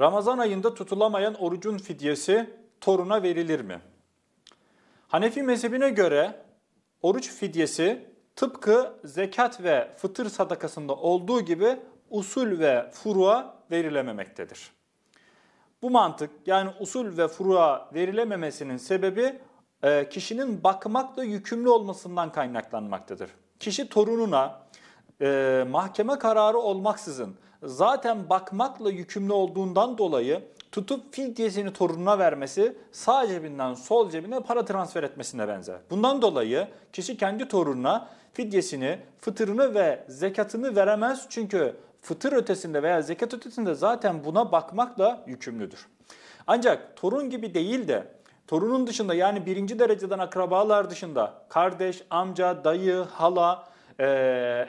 Ramazan ayında tutulamayan orucun fidyesi toruna verilir mi? Hanefi mezhebine göre oruç fidyesi tıpkı zekat ve fıtır sadakasında olduğu gibi usul ve furu'a verilememektedir. Bu mantık yani usul ve furu'a verilememesinin sebebi e, kişinin bakmakla yükümlü olmasından kaynaklanmaktadır. Kişi torununa e, mahkeme kararı olmaksızın zaten bakmakla yükümlü olduğundan dolayı tutup fidyesini torununa vermesi sağ cebinden sol cebine para transfer etmesine benzer. Bundan dolayı kişi kendi torununa fidyesini, fıtırını ve zekatını veremez çünkü fıtır ötesinde veya zekat ötesinde zaten buna bakmakla yükümlüdür. Ancak torun gibi değil de torunun dışında yani birinci dereceden akrabalar dışında kardeş, amca, dayı, hala, e,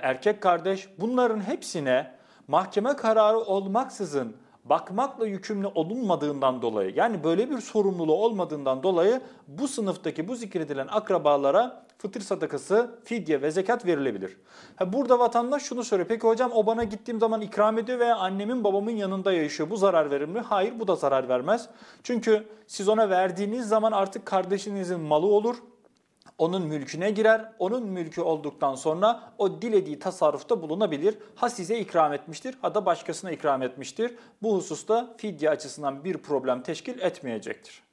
erkek kardeş bunların hepsine mahkeme kararı olmaksızın bakmakla yükümlü olunmadığından dolayı yani böyle bir sorumluluğu olmadığından dolayı bu sınıftaki bu zikredilen akrabalara fıtır sadakası, fidye ve zekat verilebilir. Ha burada vatandaş şunu soruyor. Peki hocam o bana gittiğim zaman ikram ediyor veya annemin babamın yanında yaşıyor. Bu zarar verir mi? Hayır bu da zarar vermez. Çünkü siz ona verdiğiniz zaman artık kardeşinizin malı olur onun mülküne girer. Onun mülkü olduktan sonra o dilediği tasarrufta bulunabilir. Ha size ikram etmiştir ha da başkasına ikram etmiştir. Bu hususta fidye açısından bir problem teşkil etmeyecektir.